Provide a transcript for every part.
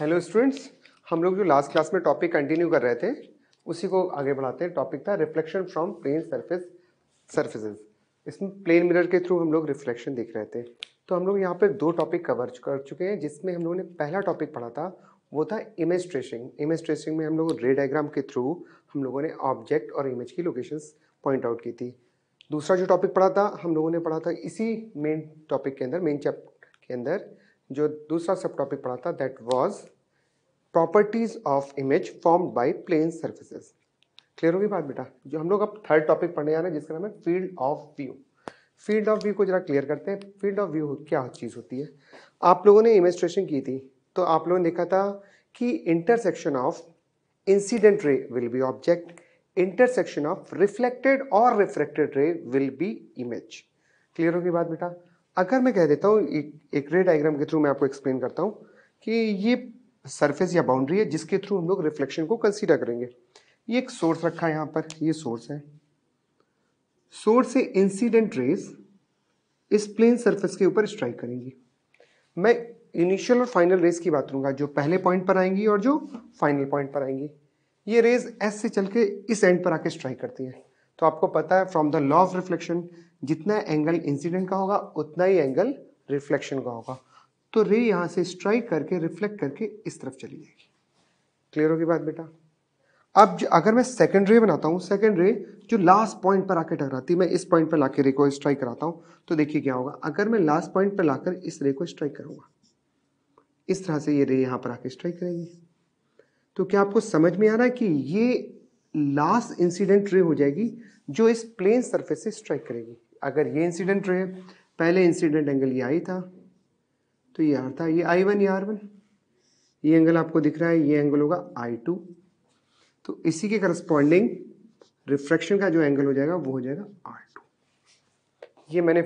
hello students हम लोग जो लास्ट क्लास में टॉपिक कंटिन्यू कर रहे थे उसी को आगे बढ़ाते हैं टॉपिक था reflection from plane surface surfaces इसमें प्लेन मिरर के थ्रू हम लोग रिफ्लेक्शन देख रहे थे तो हम लोग यहाँ पर दो टॉपिक कवर कर चुके हैं जिसमें हम लोगों ने पहला टॉपिक पढ़ा था वो था इमेज ट्रेसिंग इमेज ट्रेसिंग में हम लोग रे डायग्राम के थ्रू हम लोगों ने ऑब्जेक्ट और इमेज की लोकेशंस पॉइंट आउट की थी दूसरा जो टॉपिक पढ़ा था हम लोगों ने पढ़ा था इसी मेन टॉपिक के अंदर मेन चैप्टर के अंदर जो दूसरा सब टॉपिक पढ़ा था that was properties of image form by plane surfaces clear होगी बात बेटा जो हम लोग अब थर्ड टॉपिक पढ़ने जा रहे हैं जिसका नाम है field of view field of view को जरा क्लियर करते हैं फील्ड ऑफ व्यू क्या चीज़ होती है आप लोगों ने इमेस्ट्रेशन की थी तो आप लोगों ने देखा था कि intersection of incident ray will be object intersection of reflected और reflected ray will be image clear होगी बात बेटा अगर मैं कह देता हूँ एक रे डायग्राम के थ्रू मैं आपको एक्सप्लेन करता हूँ कि ये सरफेस या बाउंड्री है जिसके थ्रू हम लोग रिफ्लेक्शन को कंसीडर करेंगे ये एक सोर्स रखा है यहाँ पर ये सोर्स है सोर्स से इंसिडेंट रेज इस प्लेन सरफेस के ऊपर स्ट्राइक करेंगी मैं इनिशियल और फाइनल रेज की बात करूँगा जो पहले पॉइंट पर आएंगी और जो फाइनल पॉइंट पर आएंगी ये रेज एस से चल के इस एंड पर आके स्ट्राइक करती है तो आपको पता है from the law of reflection जितना एंगल इंसिडेंट का होगा उतना ही एंगल रिफ्लेक्शन का होगा तो रे यहाँ से स्ट्राइक करके रिफ्लेक्ट करके इस तरफ चली जाएगी क्लियर होगी बात बेटा अब अगर मैं सेकेंड रे बनाता हूँ सेकेंड रे जो लास्ट पॉइंट पर आके टकराती मैं इस पॉइंट पर लाके रे को स्ट्राइक कराता हूँ तो देखिए क्या होगा अगर मैं लास्ट पॉइंट पर लाकर इस रे को स्ट्राइक करूँगा इस तरह से ये रे यहाँ पर आके स्ट्राइक करेगी तो क्या आपको समझ में आ रहा है कि ये लास्ट इंसिडेंट रे हो जाएगी जो इस प्लेन सरफेस से स्ट्राइक करेगी अगर ये इंसिडेंट रहे पहले इंसिडेंट एंगल ये आई था तो ये आर था ये आई वन ये आर वन ये एंगल आपको दिख रहा है ये एंगल होगा आई टू तो इसी के करस्पॉन्डिंग रिफ्रैक्शन का जो एंगल हो जाएगा वो हो जाएगा आर टू ये मैंने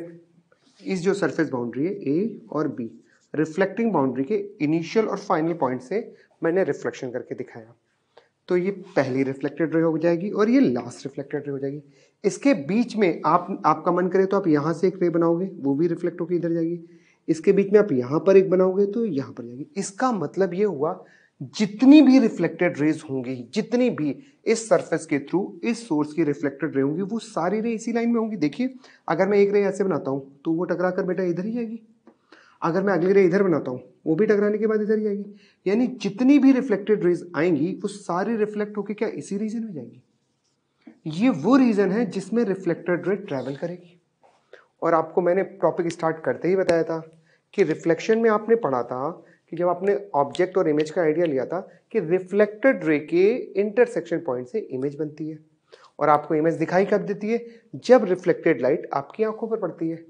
इस जो सरफेस बाउंड्री है ए और बी रिफ्लेक्टिंग बाउंड्री के इनिशियल और फाइनल पॉइंट से मैंने रिफ्लेक्शन करके दिखाया तो ये पहली रिफ्लेक्टेड रे हो जाएगी और ये लास्ट रिफ्लेक्टेड रे हो जाएगी इसके बीच में आप आपका मन करे तो आप यहाँ से एक रे बनाओगे वो भी रिफ्लेक्ट होकर इधर जाएगी इसके बीच में आप यहाँ पर एक बनाओगे तो यहाँ पर जाएगी इसका मतलब ये हुआ जितनी भी रिफ्लेक्टेड रेज होंगी जितनी भी इस सरफेस के थ्रू इस सोर्स की रिफ्लेक्टेड रे होंगी वो सारी रे इसी लाइन में होंगी देखिए अगर मैं एक रे ऐसे बनाता हूँ तो वो टकरा कर बेटा इधर ही जाएगी अगर मैं अगली रे इधर बनाता हूँ वो भी टकराने के बाद इधर ही आएगी यानी जितनी भी रिफ्लेक्टेड रेज आएंगी वो सारी रिफ्लेक्ट होकर क्या इसी रीजन में जाएंगी ये वो रीज़न है जिसमें रिफ्लेक्टेड रे ट्रेवल करेगी और आपको मैंने टॉपिक स्टार्ट करते ही बताया था कि रिफ्लेक्शन में आपने पढ़ा था कि जब आपने ऑब्जेक्ट और इमेज का आइडिया लिया था कि रिफ्लेक्टेड रे के इंटरसेक्शन पॉइंट से इमेज बनती है और आपको इमेज दिखाई कब देती है जब रिफ्लेक्टेड लाइट आपकी आंखों पर पड़ती है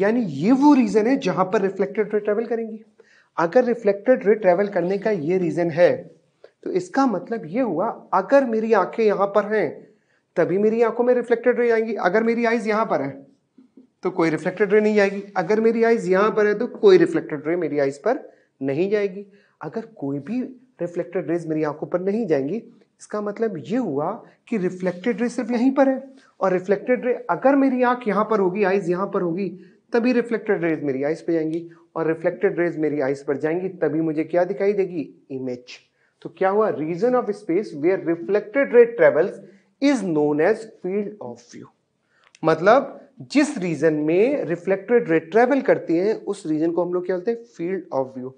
यानी ये वो रीजन है जहां पर रिफ्लेक्टेड रे ट्रेवल करेंगी अगर रिफ्लेक्टेड रे ट्रेवल करने का ये रीजन है तो इसका मतलब ये हुआ अगर मेरी आंखें यहां पर हैं तभी मेरी आंखों में रिफ्लेक्टेड रे आएंगी अगर मेरी आईज यहां पर है तो कोई रिफ्लेक्टेड रे नहीं आएगी अगर मेरी आईज यहां पर है तो कोई रिफ्लेक्टेड रे मेरी आइज पर नहीं जाएगी अगर कोई भी रिफ्लेक्टेड रेज मेरी आंखों पर नहीं जाएंगी इसका मतलब ये हुआ कि रिफ्लेक्टेड रे सिर्फ यहीं पर है और रिफ्लेक्टेड रे अगर मेरी आंख यहां पर होगी आईज यहां पर होगी तभी रिफ्लेक्टेड रेज मेरी आइस पर जाएंगी और रिफ्लेक्टेड रेज मेरी आइस पर जाएंगी तभी मुझे क्या दिखाई देगी इमेज तो क्या हुआ region of space where reflected rays travels is known as field of view मतलब जिस रीजन में रिफ्लेक्टेड रेज ट्रेवल करती है उस रीजन को हम लोग क्या बोलते हैं फील्ड ऑफ व्यू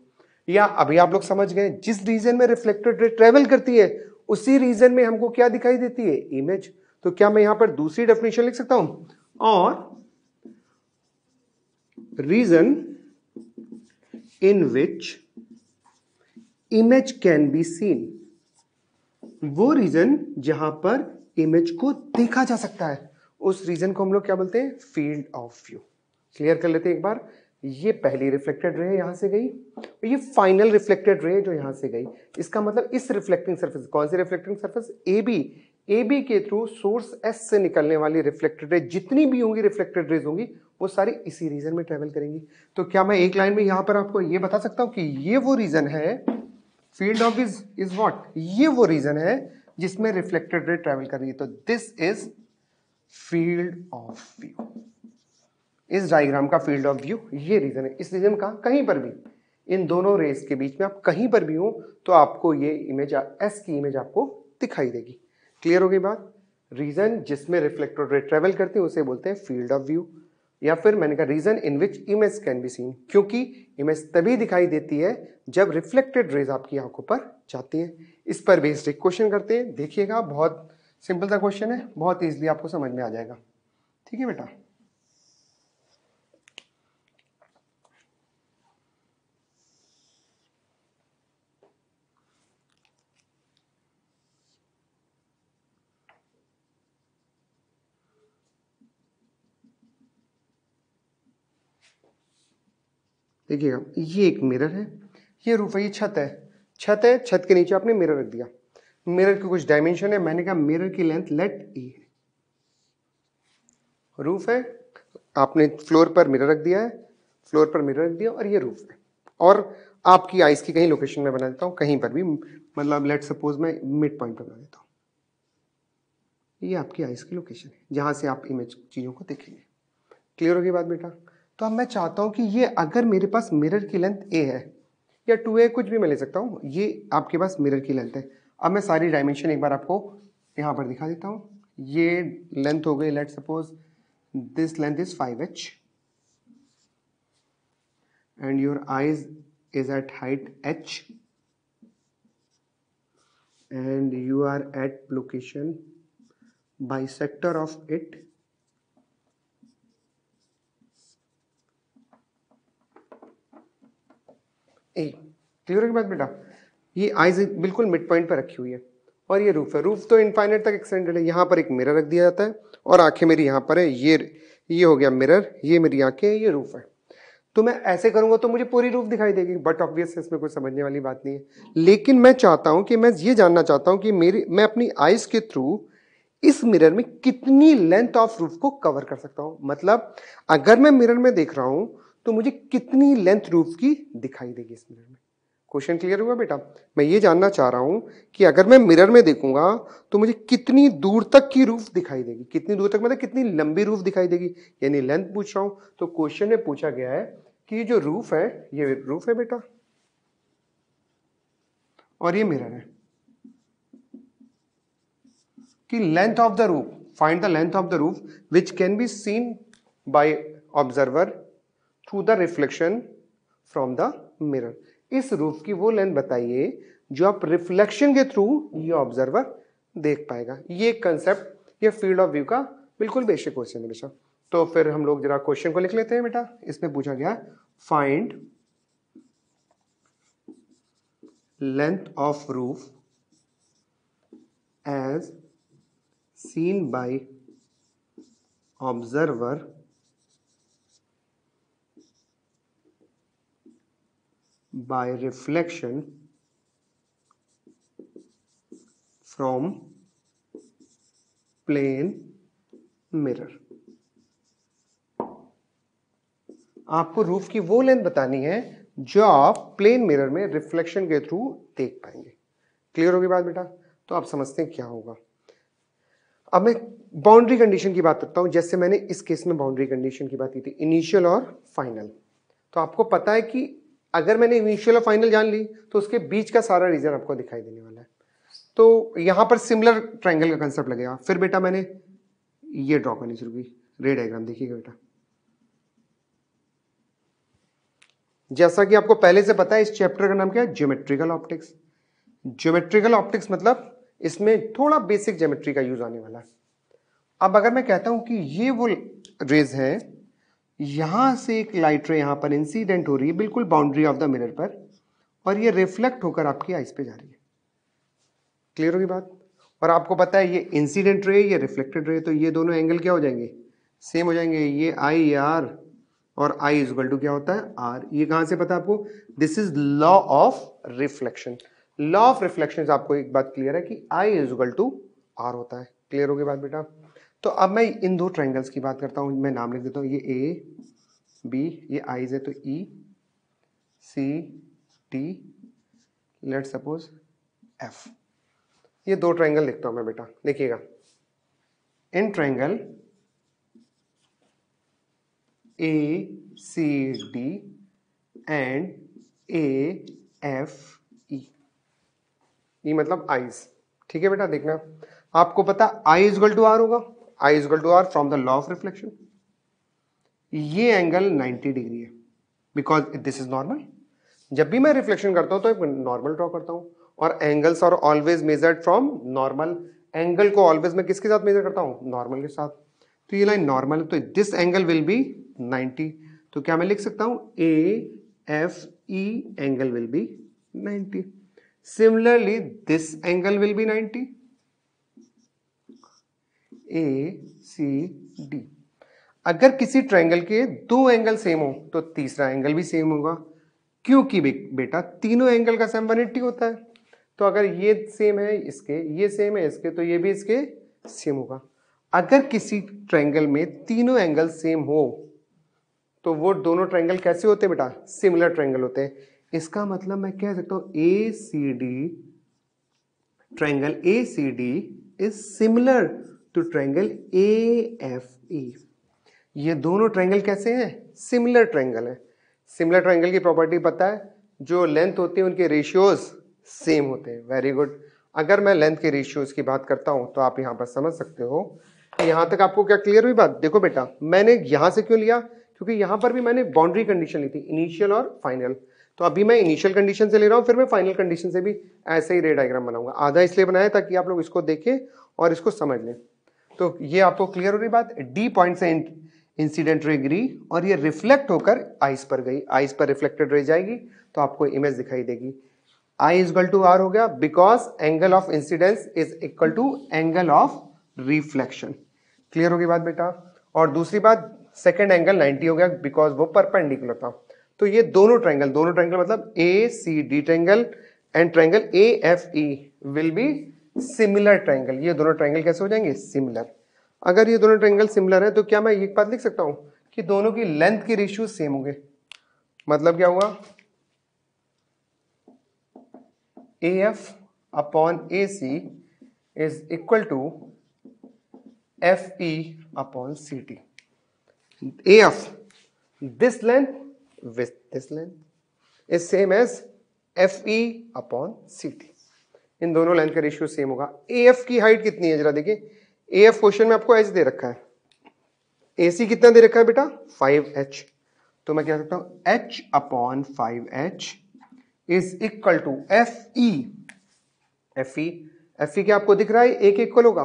या अभी आप लोग समझ गए जिस रीजन में रिफ्लेक्टेड रेट ट्रेवल करती है उसी रीजन में हमको क्या दिखाई देती है इमेज तो क्या मैं यहां पर दूसरी डेफिनेशन लिख सकता हूं और region in which image can be seen वो रीजन जहां पर इमेज को देखा जा सकता है उस रीजन को हम लोग क्या बोलते हैं फील्ड ऑफ व्यू क्लियर कर लेते हैं एक बार ये पहली रिफ्लेक्टेड रे यहां से गई और ये फाइनल रिफ्लेक्टेड रे जो यहां से गई इसका मतलब इस रिफ्लेक्टिंग सरफेस कौन सी reflecting surface A B A B के थ्रू सोर्स एस से निकलने वाली रिफ्लेक्टेड रेज जितनी भी होंगी रिफ्लेक्टेड रेज होंगी वो सारी इसी रीजन में ट्रेवल करेंगी तो क्या मैं एक लाइन में यहां पर आपको ये बता सकता हूं कि ये वो रीजन है field of is is what ये वो रीजन है जिसमें रिफ्लेक्टेड रेज ट्रेवल कर रही है तो this is field of view इस डायग्राम का फील्ड ऑफ व्यू ये रीजन है इस रीजन का कहीं पर भी इन दोनों रेस के बीच में आप कहीं पर भी हो तो आपको ये इमेज एस की इमेज आपको दिखाई देगी क्लियर हो गई बात रीजन जिसमें रिफ्लेक्टेड रे ट्रेवल करती है उसे बोलते हैं फील्ड ऑफ व्यू या फिर मैंने कहा region in which image can be seen क्योंकि इमेज तभी दिखाई देती है जब रिफ्लेक्टेड रेज आपकी आंखों पर जाती है इस पर बेस्ड एक क्वेश्चन करते हैं देखिएगा बहुत सिंपल सा क्वेश्चन है बहुत ईजिली आपको समझ में आ जाएगा ठीक है बेटा देखिएगा ये एक मिरर है ये रूफ है ये छत है छत है छत के नीचे आपने मिरर रख दिया मिरर के कुछ डायमेंशन है मैंने कहा मिरर की लेंथ लेट ई है रूफ है आपने फ्लोर पर मिरर रख दिया है फ्लोर पर मिरर रख दिया और ये रूफ है और आपकी आइस की कहीं लोकेशन में बना देता हूँ कहीं पर भी मतलब लेट सपोज मैं मिड पॉइंट पर बना देता हूँ ये आपकी आइस की लोकेशन है जहाँ से आप इमेज चीज़ों को देखेंगे क्लियर होगी बात बेटा तो अब मैं चाहता हूँ कि ये अगर मेरे पास मिरर की लेंथ ए है या टू ए कुछ भी मैं ले सकता हूँ ये आपके पास मिरर की लेंथ है अब मैं सारी डायमेंशन एक बार आपको यहाँ पर दिखा देता हूँ ये लेंथ हो गई let suppose this length is five H and your eyes is at height H and you are at location bisector of it A clear की बात बेटा ये आईज बिल्कुल मिड पॉइंट पर रखी हुई है और ये रूफ है रूफ तो इनफाइनेट तक एक्सटेंडेड है यहाँ पर एक मिरर रख दिया जाता है और आंखें मेरी यहाँ पर है ये ये हो गया मिरर ये मेरी आंखें है ये रूफ है तो मैं ऐसे करूंगा तो मुझे पूरी रूफ दिखाई देगी बट ऑब्वियस इसमें कोई समझने वाली बात नहीं है लेकिन मैं चाहता हूँ कि मैं ये जानना चाहता हूँ कि मेरी मैं अपनी आइज़ के थ्रू इस मिरर में कितनी लेंथ ऑफ रूफ को कवर कर सकता हूं मतलब अगर मैं मिरर में देख रहा हूं तो मुझे कितनी लेंथ रूफ की दिखाई देगी इस मिरर में क्वेश्चन क्लियर हुआ बेटा मैं ये जानना चाह रहा हूं कि अगर मैं मिरर में देखूंगा तो मुझे कितनी दूर तक की रूफ दिखाई देगी कितनी दूर तक मतलब कितनी लंबी रूफ दिखाई देगी यानी लेंथ पूछ रहा हूं तो क्वेश्चन में पूछा गया है कि ये जो रूफ है ये रूफ है बेटा और ये मिरर है कि length of the roof find the length of the roof which can be seen by observer through the reflection from the mirror इस रूफ की वो लेंथ बताइए जो आप रिफ्लेक्शन के थ्रू ये ऑब्जर्वर देख पाएगा ये कंसेप्ट ये फील्ड ऑफ व्यू का बिल्कुल बेसिक क्वेश्चन है बेटा तो फिर हम लोग जरा क्वेश्चन को लिख लेते हैं बेटा इसमें पूछा गया find length of roof as seen by observer by reflection from plane mirror आपको रूफ की वो लेंथ बतानी है जो आप प्लेन मिरर में रिफ्लेक्शन के थ्रू देख पाएंगे क्लियर होगी बात बेटा तो आप समझते हैं क्या होगा अब मैं बाउंड्री कंडीशन की बात करता हूं जैसे मैंने इस केस में बाउंड्री कंडीशन की बात की थी इनिशियल और फाइनल तो आपको पता है कि अगर मैंने इनिशियल और फाइनल जान ली तो उसके बीच का सारा रीजन आपको दिखाई देने वाला है तो यहाँ पर सिमिलर ट्राइंगल का कंसेप्ट लगेगा फिर बेटा मैंने ये ड्रॉ करनी शुरू की रे डायग्राम देखिएगा बेटा जैसा कि आपको पहले से पता है इस चैप्टर का नाम क्या है ज्योमेट्रिकल ऑप्टिक्स ज्योमेट्रिकल ऑप्टिक्स मतलब इसमें थोड़ा बेसिक ज्योमेट्री का यूज आने वाला है अब अगर मैं कहता हूं कि ये वो रेज हैं यहाँ से एक लाइट रे यहाँ पर इंसिडेंट हो रही है बिल्कुल बाउंड्री ऑफ द मिरर पर और ये रिफ्लेक्ट होकर आपकी आइस पे जा रही है क्लियर होगी बात और आपको पता है ये इंसिडेंट रे ये रिफ्लेक्टेड रे तो ये दोनों एंगल क्या हो जाएंगे सेम हो जाएंगे ये आई ये आर और आई इजल टू क्या होता है आर ये कहाँ से पता आपको this is law of reflection law of reflection आपको एक बात क्लियर है कि आई इजल टू आर होता है क्लियर होगी बात बेटा तो अब मैं इन दो ट्रायंगल्स की बात करता हूँ मैं नाम लिख देता हूँ ये ए बी ये आईज है तो E C T let suppose F ये दो ट्रायंगल लिखता हूँ मैं बेटा देखिएगा in triangle A C D and A F E E मतलब आईज ठीक है बेटा देखना आपको पता आई इजगल टू आर होगा I is to R from the law of reflection ये एंगल 90 डिग्री है बिकॉज दिस इज नॉर्मल जब भी मैं रिफ्लेक्शन करता हूं तो एक नॉर्मल ड्रॉ करता हूं और angles are always measured from normal angle को ऑलवेज मैं किसके साथ मेजर करता हूं नॉर्मल के साथ तो ये लाइन नॉर्मल तो दिस एंगल विल बी 90 तो क्या मैं लिख सकता हूं A F E angle will be 90 similarly this angle will be 90 A C D अगर किसी ट्रायंगल के दो एंगल सेम हो तो तीसरा एंगल भी सेम होगा क्योंकि बेटा तीनों एंगल का सेम 180 होता है तो अगर ये सेम है इसके ये सेम है इसके तो ये भी इसके सेम होगा अगर किसी ट्रायंगल में तीनों एंगल सेम हो तो वो दोनों ट्रायंगल कैसे होते हैं बेटा सिमिलर ट्रायंगल होते हैं इसका मतलब मैं कह सकता हूं A C D triangle A C D is similar तो ट्रायंगल ए एफ ई ये दोनों ट्रायंगल कैसे हैं सिमिलर ट्रायंगल हैं सिमिलर ट्रायंगल की प्रॉपर्टी पता है जो लेंथ होती है उनके रेशियोज सेम होते हैं वेरी गुड अगर मैं लेंथ के रेशियोज की बात करता हूँ तो आप यहाँ पर समझ सकते हो यहाँ तक आपको क्या क्लियर हुई बात देखो बेटा मैंने यहाँ से क्यों लिया क्योंकि यहाँ पर भी मैंने बाउंड्री कंडीशन ली थी इनिशियल और फाइनल तो अभी मैं इनिशियल कंडीशन से ले रहा हूँ फिर मैं फाइनल कंडीशन से भी ऐसे ही रे डायग्राम बनाऊंगा आधा इसलिए बनाया ताकि आप लोग इसको देखें और इसको समझ लें तो ये आपको क्लियर हो रही बात डी पॉइंट से इंसिडेंट रे गिरी और ये रिफ्लेक्ट होकर आइस पर गई आइस पर रिफ्लेक्टेड रह जाएगी तो आपको इमेज दिखाई देगी I is equal to R हो गया because angle of incidence is equal to angle of reflection clear होगी बात बेटा और दूसरी बात सेकेंड एंगल 90 हो गया बिकॉज वो परपेंडिकुलर था तो ये दोनों ट्रैंगल दोनों ट्रैंगल मतलब A C D triangle and triangle A F E will be similar triangle ये दोनों ट्राइंगल कैसे हो जाएंगे सिमिलर अगर ये दोनों ट्राइंगल सिमिलर है तो क्या मैं एक बात लिख सकता हूं कि दोनों की लेंथ के रेशियो सेम होंगे मतलब क्या हुआ A F upon A C is equal to F E upon C T A F with this length is same as F E upon C T इन दोनों लेंथ का रेशियो सेम होगा A F की height कितनी है जरा देखिए A F question में आपको एच दे रखा है ए सी कितना दे रखा है बेटा फाइव एच तो मैं क्या सकता हूं H upon five H is equal to F E F E F E क्या आपको दिख रहा है एक के इक्वल होगा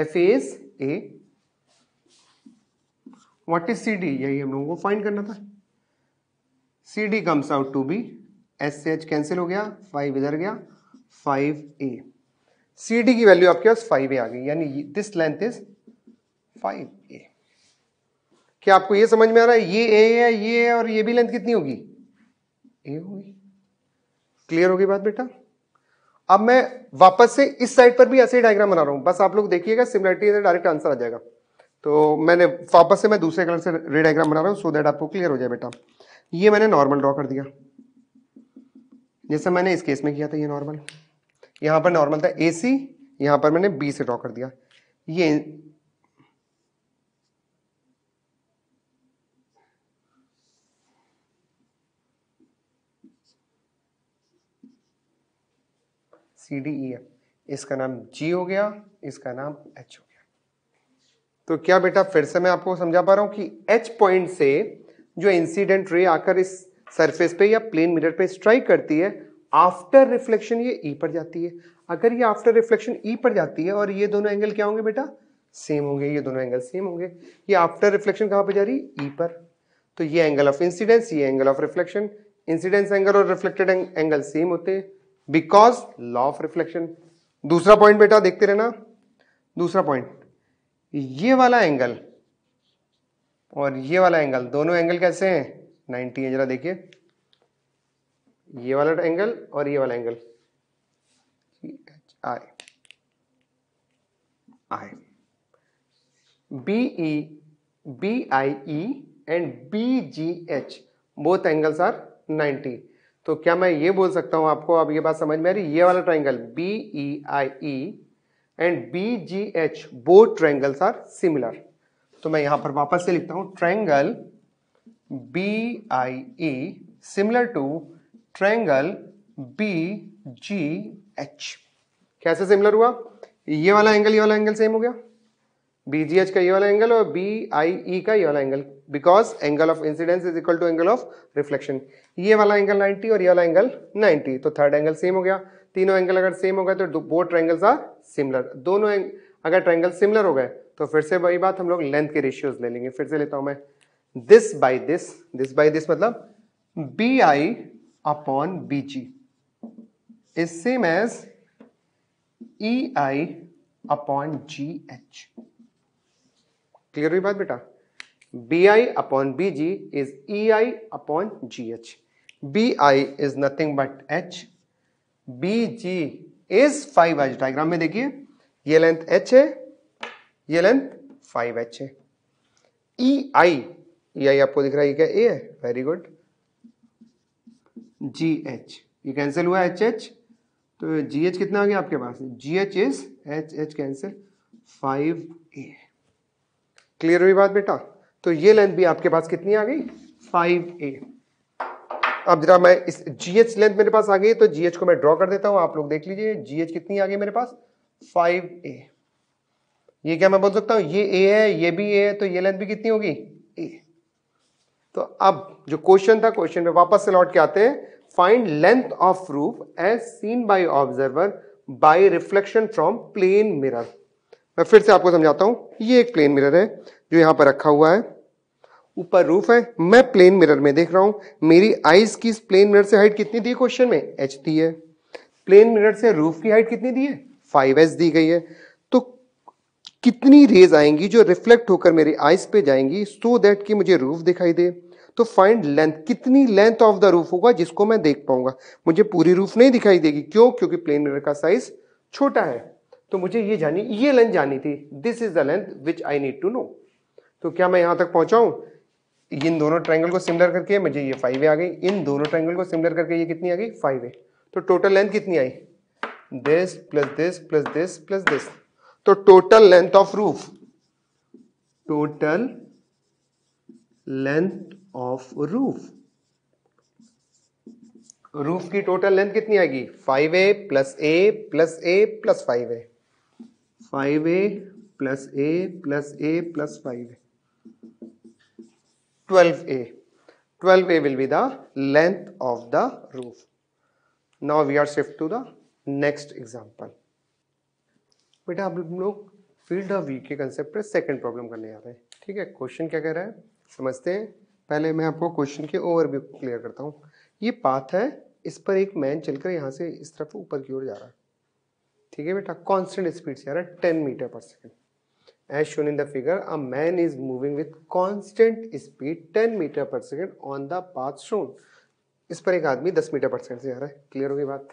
F A is A what is C D यही हम लोगों को फाइंड करना था C D comes out to be S से एच कैंसिल हो गया फाइव इधर गया फाइव ए सी डी की वैल्यू आपके पास फाइव ए आ गई यानी this length is five A क्या आपको ये समझ में आ रहा है ये ए है ये है और ये भी लेंथ कितनी होगी ए होगी क्लियर होगी बात बेटा अब मैं वापस से इस साइड पर भी ऐसे ही डायग्राम बना रहा हूं बस आप लोग देखिएगा सिमिलरिटी से डायरेक्ट आंसर आ जाएगा तो मैंने वापस से मैं दूसरे कलर से रेड डायग्राम बना रहा हूं सो देट आपको क्लियर हो जाए बेटा ये मैंने नॉर्मल ड्रॉ कर दिया जैसे मैंने इस केस में किया था ये नॉर्मल यहाँ पर नॉर्मल था ए सी यहाँ पर मैंने बी से ड्रॉ कर दिया ये सी डी ई इसका नाम जी हो गया इसका नाम एच हो गया तो क्या बेटा फिर से मैं आपको समझा पा रहा हूं कि एच पॉइंट से जो इंसिडेंट रे आकर इस सरफेस पे या प्लेन मिरर पे स्ट्राइक करती है आफ्टर रिफ्लेक्शन ये ई e पर जाती है अगर ये आफ्टर रिफ्लेक्शन ई पर जाती है और ये दोनों एंगल क्या होंगे बेटा सेम होंगे ये दोनों एंगल सेम होंगे ये आफ्टर रिफ्लेक्शन कहाँ पर जा रही है ई e पर तो ये एंगल ऑफ इंसिडेंस ये angle of reflection incidence angle और रिफ्लेक्टेड एंगल सेम होते हैं बिकॉज लॉ ऑफ रिफ्लेक्शन दूसरा पॉइंट बेटा देखते रहना दूसरा पॉइंट ये वाला एंगल और ये वाला एंगल दोनों एंगल कैसे हैं नाइन्टी है जरा देखिए ये वाला एंगल और ये वाला angle I I B E B I E and B G H both angles are 90 तो क्या मैं ये बोल सकता हूं आपको अब ये बात समझ में आ रही ये वाला triangle B E I E and B G H both triangles are similar तो मैं यहां पर वापस से लिखता हूं triangle B I to similar B G H कैसे सिमिलर हुआ ये वाला एंगल ये वाला एंगल सेम हो गया एच का ये वाला एंगल और बी आई ई का ये वाला angle because angle of incidence is equal to angle of reflection ये वाला एंगल 90 और ये वाला एंगल 90 तो थर्ड एंगल सेम हो गया तीनों एंगल अगर सेम हो गए तो दो ट्रायंगल्स आर सिमिलर दोनों अगर ट्रायंगल सिमिलर हो गए तो फिर से वही बात हम लोग लेंथ के रेशियोज ले लेंगे फिर से लेता हूँ मैं this by this this by this मतलब B I upon B G is same as E I upon G H clear हुई बात बेटा B I upon B G is E I upon G H B I is nothing but H B G is five H diagram में देखिए ये length H है ये length five H है ई e आई आई आपको दिख रहा है ये क्या ए है वेरी गुड जी एच ये कैंसिल हुआ एच एच तो जी एच कितना आ गया आपके पास G H is H H cancel five A clear हुई बात बेटा तो ये लेंथ भी आपके पास कितनी आ गई फाइव ए अब जरा मैं इस जी एच लेंथ मेरे पास आ गई तो जी एच को मैं ड्रॉ कर देता हूँ आप लोग देख लीजिए जी एच कितनी आ गई मेरे पास फाइव ए ये क्या मैं बोल सकता हूँ ये ए है ये भी ए है तो ये लेंथ भी कितनी होगी तो अब जो क्वेश्चन था क्वेश्चन में वापस से लौट के आते हैं find length of roof as seen by observer by reflection from plane mirror मैं फिर से आपको समझाता हूं ये एक प्लेन मिरर है जो यहां पर रखा हुआ है ऊपर रूफ है मैं प्लेन मिरर में देख रहा हूं मेरी आईज की इस प्लेन मिरर से हाइट कितनी दी क्वेश्चन में एच दी है प्लेन मिरर से रूफ की हाइट कितनी दी है फाइव एच दी गई है तो कितनी रेज आएंगी जो रिफ्लेक्ट होकर मेरी आईज पे जाएंगी सो so दैट कि मुझे रूफ दिखाई दे तो फाइंड लेंथ कितनी लेंथ ऑफ द रूफ होगा जिसको मैं देख पाऊंगा मुझे पूरी रूफ नहीं दिखाई देगी क्यों क्योंकि प्लेन मिरर का साइज छोटा है तो मुझे ये जानी ये लेंथ जानी थी this is the length which I need to know तो क्या मैं यहां तक पहुंचाऊं इन दोनों ट्रायंगल को सिमिलर करके मुझे ये फाइव आ गई इन दोनों ट्रायंगल को सिमिलर करके ये कितनी आ गई फाइव ए तो टोटल लेंथ कितनी आई this plus this plus this plus this तो total length of roof total length of roof roof की टोटल लेंथ कितनी आएगी five a plus a plus a plus five a five a plus a plus a plus five a twelve a twelve a will be the length of the roof now we are shift to the next example बेटा हम लोग field of we के concept पर second problem करने जा रहे हैं ठीक है क्वेश्चन क्या कह रहा है समझते हैं पहले मैं आपको क्वेश्चन के ओवरव्यू को क्लियर करता हूँ ये पाथ है इस पर एक मैन चलकर यहाँ से इस तरफ ऊपर की ओर जा रहा है ठीक है बेटा कॉन्स्टेंट स्पीड से आ रहा है ten meter per second as shown in the figure a man is moving with constant speed ten meter per second on the path shown इस पर एक आदमी दस मीटर पर सेकेंड से जा रहा है क्लियर होगी बात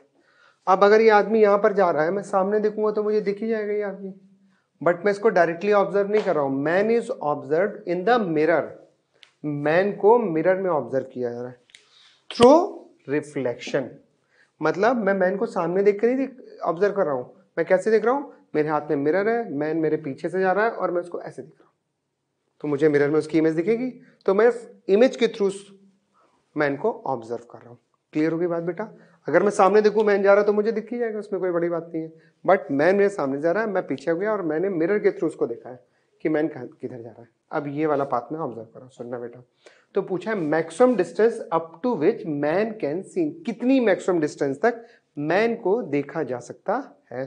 अब अगर ये आदमी यहाँ पर जा रहा है मैं सामने देखूंगा तो मुझे दिख ही जाएगा ये आदमी बट मैं इसको डायरेक्टली ऑब्जर्व नहीं कर रहा हूँ man is observe in the mirror man को मिरर में ऑब्जर्व किया जा रहा है थ्रू रिफ्लेक्शन मतलब मैं मैन को सामने देख कर ही ऑब्जर्व कर रहा हूँ मैं कैसे देख रहा हूँ मेरे हाथ में मिरर है मैन मेरे पीछे से जा रहा है और मैं उसको ऐसे देख रहा हूँ तो मुझे मिरर में उसकी इमेज दिखेगी तो मैं इमेज के थ्रू मैन को ऑब्जर्व कर रहा हूँ क्लियर होगी बात बेटा अगर मैं सामने देखूँ मैन जा रहा है तो मुझे दिख ही जाएगा उसमें कोई बड़ी बात नहीं है बट मैन मेरे सामने जा रहा है मैं पीछे हो गया और मैंने मिरर के थ्रू उसको देखा है कि मैन किधर जा रहा है अब ये वाला पाथ में ऑब्जर्व करो सुनना बेटा तो पूछा है maximum distance up to which man can seen कितनी मैक्सिमम डिस्टेंस तक मैन को देखा जा सकता है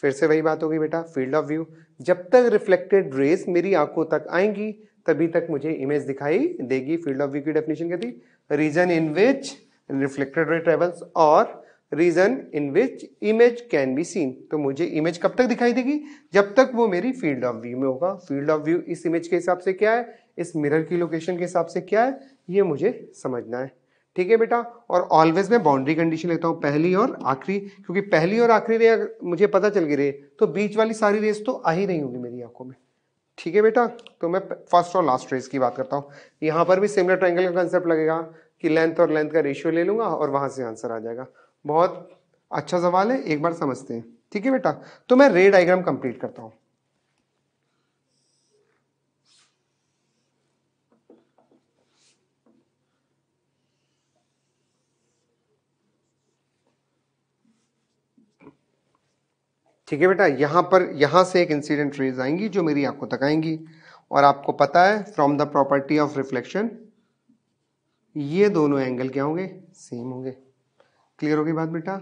फिर से वही बात होगी बेटा फील्ड ऑफ व्यू जब तक रिफ्लेक्टेड रेस मेरी आंखों तक आएंगी तभी तक मुझे इमेज दिखाई देगी फील्ड ऑफ व्यू की डेफिनेशन क्या थी region in which reflected ray travels और region in which image can be seen तो मुझे इमेज कब तक दिखाई देगी जब तक वो मेरी फील्ड ऑफ व्यू में होगा फील्ड ऑफ व्यू इस इमेज के हिसाब से क्या है इस मिरर की लोकेशन के हिसाब से क्या है ये मुझे समझना है ठीक है बेटा और ऑलवेज मैं बाउंड्री कंडीशन लेता हूँ पहली और आखिरी क्योंकि पहली और आखिरी रे अगर मुझे पता चल गई रे तो बीच वाली सारी रेस तो आ ही नहीं होगी मेरी आंखों में ठीक है बेटा तो मैं फर्स्ट और लास्ट रेस की बात करता हूँ यहाँ पर भी सिमिलर ट्राइंगल का कंसेप्ट लगेगा कि लेंथ और लेंथ का रेशियो ले लूंगा और वहां से आंसर आ जाएगा बहुत अच्छा सवाल है एक बार समझते हैं ठीक है बेटा तो मैं रे डायग्राम कंप्लीट करता हूं ठीक है बेटा यहां पर यहां से एक इंसिडेंट रेज आएंगी जो मेरी आंखों तक आएंगी और आपको पता है from the property of reflection ये दोनों एंगल क्या होंगे सेम होंगे क्लियर होगी बात बेटा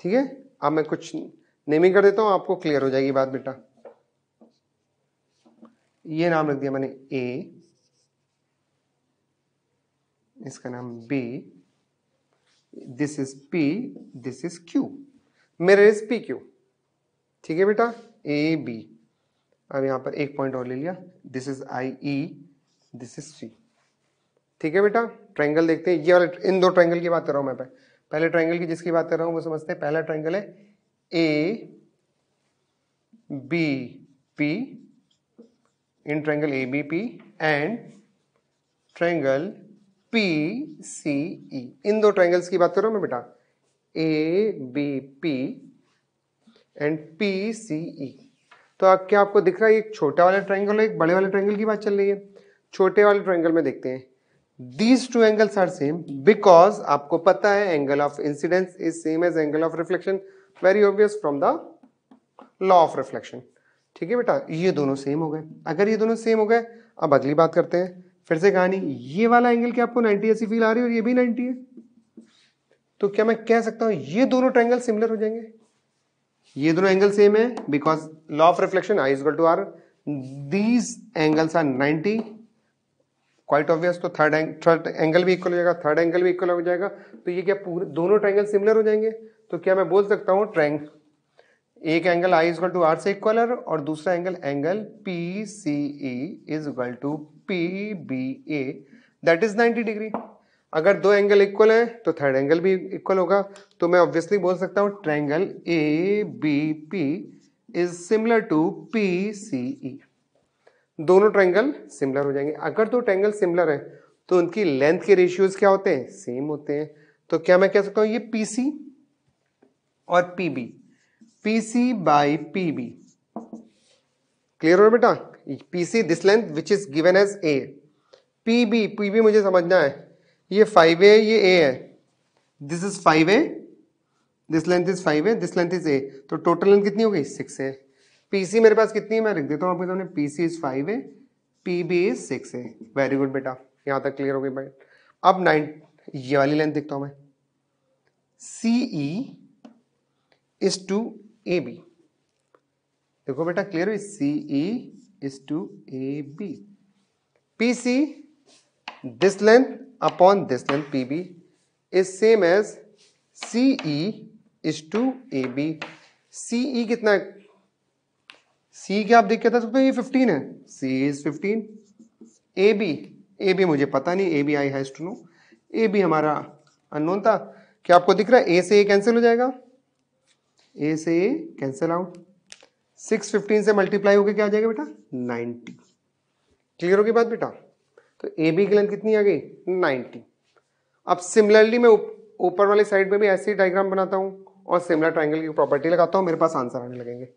ठीक है अब मैं कुछ नेमिंग कर देता हूं आपको क्लियर हो जाएगी बात बेटा ये नाम रख दिया मैंने ए इसका नाम B this is P this is Q मेरे इज पी क्यू ठीक है बेटा ए बी अब यहां पर एक पॉइंट और ले लिया this is I E this is C ठीक है बेटा ट्रायंगल देखते हैं ये वाले इन दो ट्रायंगल की बात कर रहा हूं मैं पहले ट्रायंगल की जिसकी बात कर रहा हूँ वो समझते हैं पहला ट्रायंगल है A B P in triangle A B P and triangle P C E इन दो ट्रायंगल्स की बात कर रहा हूं मैं बेटा A B P and P C E तो आप क्या आपको दिख रहा है एक छोटा वाला ट्राइंगल और एक बड़े वाले ट्राइंगल की बात चल रही है छोटे वाले ट्राइंगल में देखते हैं these two angles are same because आपको पता है angle of incidence is same as angle of reflection very obvious from the law of reflection ठीक है बेटा ये दोनों सेम हो गए अगर ये दोनों सेम हो गए अब अगली बात करते हैं फिर से कहानी ये वाला एंगल क्या आपको 90 ऐसी फील आ रही है और ये भी 90 है तो क्या मैं कह सकता हूं ये दोनों ट्रैंगल सिमिलर हो जाएंगे ये दोनों एंगल सेम है because law of reflection I equal to R these angles are ninety quite obvious तो थर्ड एंग, थर्ड एंगल भी इक्वल हो जाएगा थर्ड एंगल भी इक्वल हो जाएगा तो ये क्या पूरे दोनों ट्रैंगल सिमिलर हो जाएंगे तो क्या मैं बोल सकता हूँ ट्रैंग एक angle I equal to R से इक्वल है और दूसरा angle angle P C E equal to P B A that is ninety degree अगर दो एंगल इक्वल है तो थर्ड एंगल भी इक्वल होगा तो मैं ऑब्वियसली बोल सकता हूँ triangle A B P is similar to P C E दोनों ट्रैंगल सिमिलर हो जाएंगे अगर दो ट्रैंगल सिमिलर है तो उनकी लेंथ के रेशियोज क्या होते हैं सेम होते हैं तो क्या मैं कह सकता हूँ ये पी सी और P B P C by P B clear हो बेटा P C this length which is given as a P B P B मुझे समझना है ये फाइव ए ये ए है this is five a this length is five है this length is a तो टोटल लेंथ कितनी हो गई सिक्स है पीसी मेरे पास कितनी है मैं रख देता हूँ आपके सामने पी सी इज फाइव है P B is six a very good बेटा यहाँ तक क्लियर हो गई पॉइंट अब नाइन ये वाली लेंथ देखता हूँ मैं C E is to A B देखो बेटा क्लियर हुई C E is to A B P C this length upon this length P B is same as C E is to A B C क्या आप देख के सकते ये 15 है C is 15 A B A B मुझे पता नहीं A B I has to know A B हमारा अननोन था क्या आपको दिख रहा है ए से ए कैंसिल हो जाएगा ए से a cancel out six fifteen से मल्टीप्लाई होकर क्या आ जाएगा बेटा नाइनटी क्लियर होगी बात बेटा तो ए बी की लेंथ कितनी आ गई नाइनटी अब सिमिलरली मैं ऊपर वाली साइड में भी ऐसे ही डायग्राम बनाता हूँ और सिमिलर ट्राइंगल की प्रॉपर्टी लगाता हूँ मेरे पास आंसर आने लगेंगे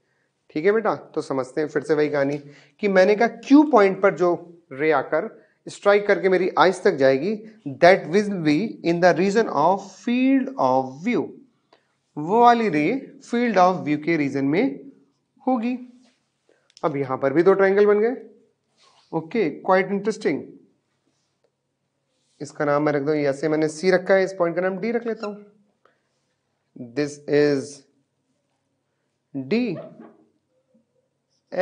ठीक है बेटा तो समझते हैं फिर से वही कहानी कि मैंने कहा क्यू पॉइंट पर जो रे आकर स्ट्राइक करके मेरी आइज तक जाएगी that will be in the region of field of view वो वाली रे फील्ड ऑफ व्यू के रीजन में होगी अब यहां पर भी दो ट्राइंगल बन गए ओके क्वाइट इंटरेस्टिंग इसका नाम मैं रख दू ऐसे मैंने सी रखा है इस पॉइंट का नाम डी रख लेता हूं this is D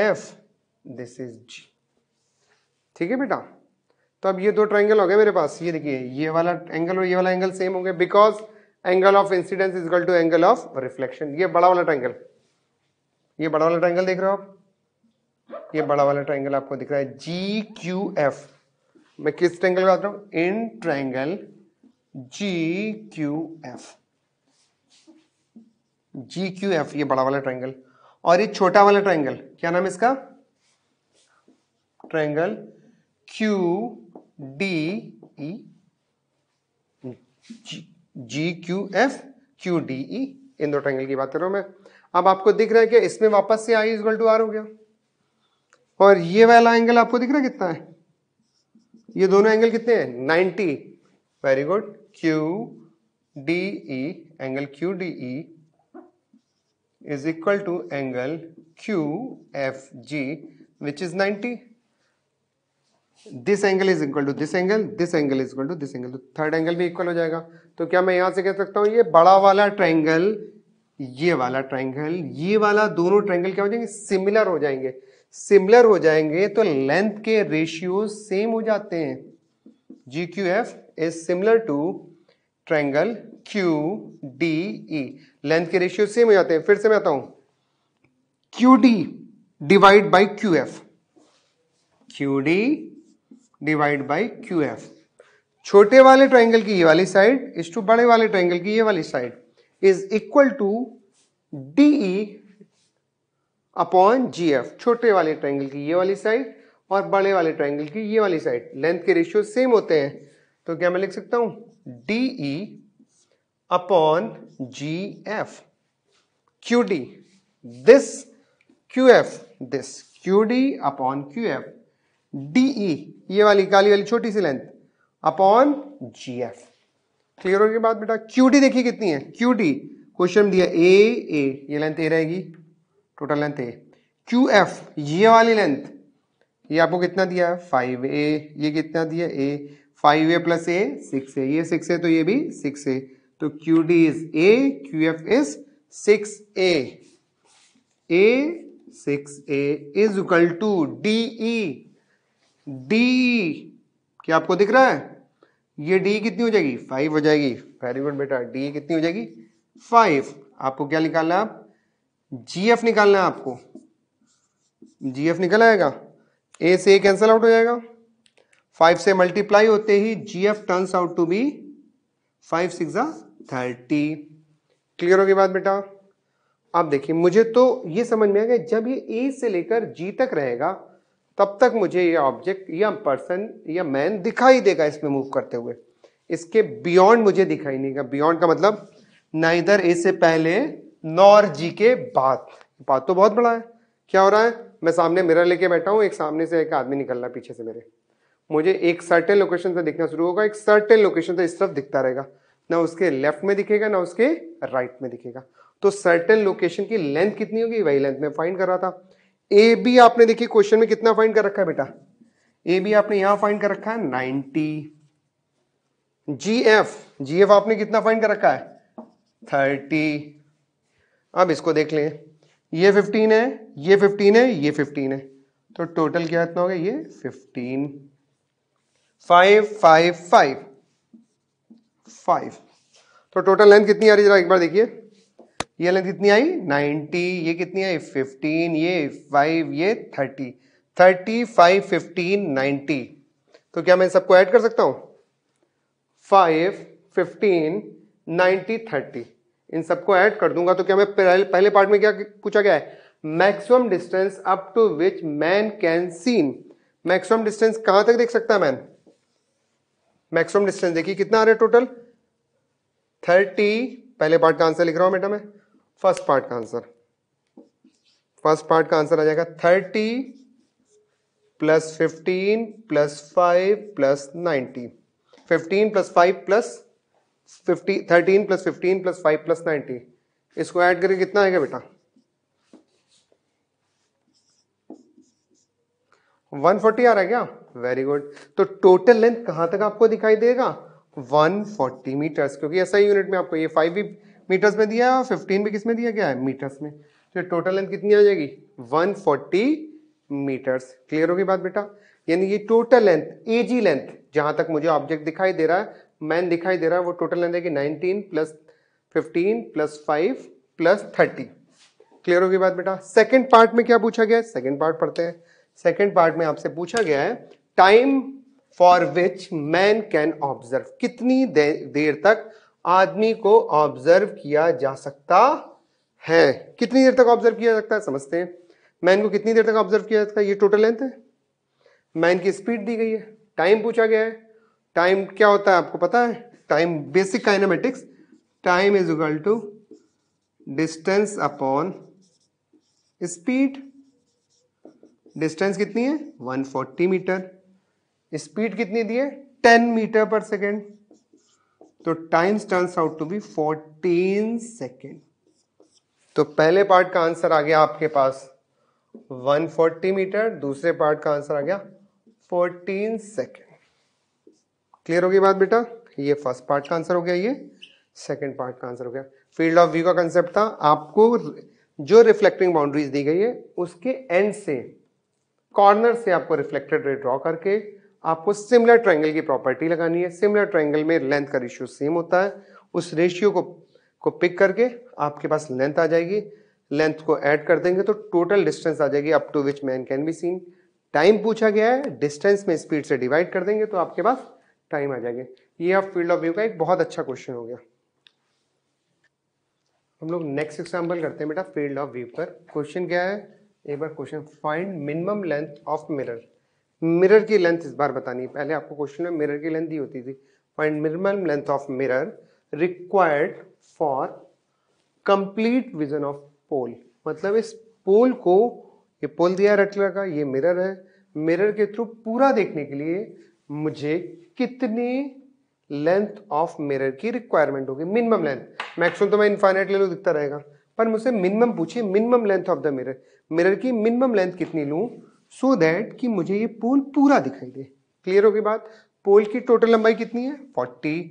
F this is G ठीक है बेटा तो अब ये दो ट्राइंगल हो गए मेरे पास ये देखिए ये वाला एंगल और ये वाला एंगल सेम हो गया because angle of incidence equal to angle of reflection ये बड़ा वाला ट्राइंगल ये बड़ा वाला ट्राइंगल देख रहे हो आप ये बड़ा वाला ट्राइंगल आपको दिख रहा है जी क्यू एफ मैं किस ट्रैंगल बता रहा हूं in triangle G Q F G Q F ये बड़ा वाला ट्रायंगल और ये छोटा वाला ट्रायंगल क्या नाम है इसका triangle Q D E G Q F Q D E इन दो ट्रायंगल की बात कर रहा हूं मैं अब आपको दिख रहा है कि इसमें वापस से आई गल टू आर हो गया और ये वाला एंगल आपको दिख रहा है कितना है ये दोनों एंगल कितने हैं 90 very good Q D E angle Q D E is equal to angle Q F G which is 90 this angle is equal to this angle this angle is equal to this angle तो third angle भी equal हो जाएगा तो क्या मैं यहां से कह सकता हूं ये बड़ा वाला ट्रैंगल ये वाला ट्राइंगल ये वाला दोनों ट्राइंगल क्या हो जाएंगे सिमिलर हो जाएंगे सिमिलर हो जाएंगे तो लेंथ के रेशियो सेम हो जाते हैं G Q F is similar to triangle Q D E length के रेशियो सेम हो जाते हैं फिर से मैं आता हूं Q D divide by Q F Q D divide by Q F छोटे वाले ट्राइंगल की ये वाली साइड इस टू बड़े वाले ट्राइंगल की ये वाली side is equal to D E upon G F छोटे वाले ट्रायंगल की ये वाली साइड और बड़े वाले ट्रायंगल की ये वाली साइड लेंथ के रेशियो सेम होते हैं तो क्या मैं लिख सकता हूं D E upon G F Q D this Q F this Q D upon Q F D E ये वाली काली वाली छोटी सी length upon G F clear होगी बात बेटा क्यू डी देखिए कितनी है क्यू डी क्वेश्चन दिया ए ए ये लेंथ ए रहेगी total length a Q F ये वाली लेंथ ये आपको कितना दिया है फाइव ए ये कितना दिया a five a plus a six a ये सिक्स है तो ये भी सिक्स ए तो Q D is a Q F is six a a six a is equal to D E D क्या आपको दिख रहा है ये डी कितनी हो जाएगी फाइव हो जाएगी वेरी गुड बेटा डी कितनी हो जाएगी फाइव आपको क्या निकालना है आप जी एफ निकालना है आपको जी एफ निकल आएगा ए से ए कैंसिल आउट हो जाएगा फाइव से मल्टीप्लाई होते ही G F turn out to be five six thirty clear होगी बात बेटा आप देखिए मुझे तो ये समझ में आ गया जब ये ए से लेकर जी तक रहेगा तब तक मुझे ये ऑब्जेक्ट या पर्सन या मैन दिखाई देगा इसमें मूव करते हुए इसके बियॉन्ड मुझे दिखाई नहीं देगा बियॉन्ड का मतलब ना इधर ए से पहले नॉर जी के बाद बात तो बहुत बड़ा है क्या हो रहा है मैं सामने मिरर लेके बैठा हूँ एक सामने से एक आदमी निकल रहा है पीछे से मेरे मुझे एक सर्टेन लोकेशन से दिखना शुरू होगा एक सर्टेन लोकेशन से इस तरफ दिखता रहेगा ना उसके लेफ्ट में दिखेगा ना उसके राइट में दिखेगा तो सर्टेन लोकेशन की लेंथ कितनी होगी वही लेंथ में फाइंड कर रहा था ए बी आपने देखिए क्वेश्चन में कितना फाइंड कर रखा है बेटा ए बी आपने यहां फाइंड कर रखा है ninety G F G F आपने कितना फाइंड कर रखा है थर्टी अब इसको देख लें ये फिफ्टीन है ये फिफ्टीन है ये फिफ्टीन है तो टोटल क्या इतना हो गया ये fifteen five five five five तो टोटल लेंथ कितनी आ रही है जरा एक बार देखिए ये लेंथ कितनी आई 90 ये कितनी आई 15 ये 5 ये 30 35 15 90 तो क्या मैं इन सबको ऐड कर सकता हूं 5 15 90 30 इन सबको ऐड कर दूंगा तो क्या मैं पहले पार्ट में क्या पूछा गया है maximum distance up to which man can seen maximum distance कहां तक देख सकता है मैन मैक्सिमम डिस्टेंस देखिए कितना आ रहा है टोटल थर्टी पहले पार्ट का आंसर लिख रहा हूं बेटा मैं फर्स्ट पार्ट का आंसर फर्स्ट पार्ट का आंसर आ जाएगा thirty plus fifteen plus five plus ninety fifteen plus five plus fifty thirteen plus fifteen plus five plus ninety इसको ऐड करके कितना आएगा बेटा वन फोर्टी आ रहा है क्या वेरी गुड तो टोटल लेंथ कहां तक आपको दिखाई देगा वन फोर्टी मीटर्स क्योंकि ऐसा ही यूनिट में आपको ये फाइव भी मीटर्स में दिया है और फिफ्टीन भी किस में दिया गया है मीटर्स में तो टोटल लेंथ कितनी आ जाएगी वन फोर्टी मीटर्स क्लियर होगी बात बेटा यानी ये total length a G length जहां तक मुझे ऑब्जेक्ट दिखाई दे रहा है मैन दिखाई दे रहा है वो टोटल लेंथ है कि nineteen plus fifteen plus five plus thirty clear होगी बात बेटा सेकेंड पार्ट में क्या पूछा गया है सेकंड पार्ट पढ़ते हैं सेकेंड पार्ट में आपसे पूछा गया है time for which man can observe कितनी देर तक आदमी को ऑब्जर्व किया जा सकता है कितनी देर तक ऑब्जर्व किया जा सकता है समझते हैं मैन को कितनी देर तक ऑब्जर्व किया जा सकता है ये टोटल लेंथ है मैन की स्पीड दी गई है टाइम पूछा गया है टाइम क्या होता है आपको पता है time basic kinematics time is equal to distance upon speed distance कितनी है 140 मीटर स्पीड कितनी दी है 10 मीटर पर सेकेंड तो times turns out to be fourteen second तो पहले पार्ट का आंसर आ गया आपके पास 140 मीटर दूसरे पार्ट का आंसर आ गया 14 सेकेंड क्लियर हो गई बात बेटा ये फर्स्ट पार्ट का आंसर हो गया ये सेकेंड पार्ट का आंसर हो गया फील्ड ऑफ व्यू का कंसेप्ट था आपको जो रिफ्लेक्टिंग बाउंड्रीज दी गई है उसके एंड से कॉर्नर से आपको रिफ्लेक्टेड रे ड्रॉ करके आपको सिमिलर ट्रायंगल की प्रॉपर्टी लगानी है सिमिलर ट्रायंगल में लेंथ का रेशियो सेम होता है उस रेशियो को को पिक करके आपके पास लेंथ आ जाएगी लेंथ को ऐड कर देंगे तो टोटल डिस्टेंस आ जाएगी up to which man can be seen time पूछा गया है डिस्टेंस में स्पीड से डिवाइड कर देंगे तो आपके पास टाइम आ जाएगा ये आप फील्ड ऑफ व्यू का एक बहुत अच्छा क्वेश्चन हो गया हम लोग नेक्स्ट एग्जाम्पल करते हैं बेटा फील्ड ऑफ व्यू पर क्वेश्चन क्या है एक बार question find minimum length of mirror mirror की लेंथ इस बार बतानी है पहले आपको क्वेश्चन में मिरर की लेंथ ही होती थी find minimum length of mirror required for complete vision of pole मतलब इस पोल को ये पोल दिया रटलर का ये मिरर है मिरर के थ्रू पूरा देखने के लिए मुझे कितनी लेंथ ऑफ मिरर की रिक्वायरमेंट होगी मिनिमम लेंथ मैक्सिमम तो मैं इन्फाइनेट ले लूँ दिखता रहेगा पर मुझसे मिनिमम पूछिए minimum length of the mirror mirror की मिनिमम लेंथ कितनी लूँ सो so दैट कि मुझे ये पोल पूरा दिखाई दे क्लियर होगी बात पोल की टोटल लंबाई कितनी है 40